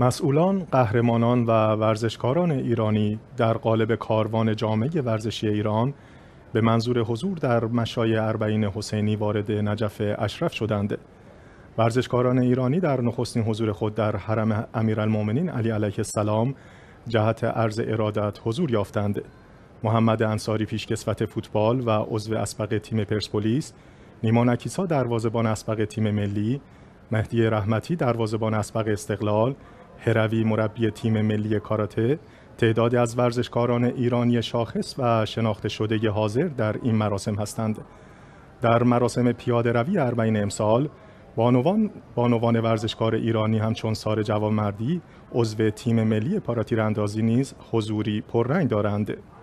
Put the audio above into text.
مسئولان، قهرمانان و ورزشکاران ایرانی در قالب کاروان جامعه ورزشی ایران به منظور حضور در مشای اربعین حسینی وارد نجف اشرف شدند. ورزشکاران ایرانی در نخستین حضور خود در حرم امیرالمؤمنین علی علیه السلام جهت عرض ارادت حضور یافتند. محمد انصاری پیشکسوت فوتبال و عضو اسبق تیم پرسپولیس، نیمان اکیسا دروازهبان اسبق تیم ملی، مهدی رحمتی دروازهبان اسبق استقلال هروی مربی تیم ملی کاراته تعدادی از ورزشکاران ایرانی شاخص و شناخته شده حاضر در این مراسم هستند در مراسم پیاده روی اربعین امسال بانوان, بانوان ورزشکار ایرانی همچون سار جوانمردی عضو تیم ملی پاراتیراندازی نیز حضوری پررنگ دارند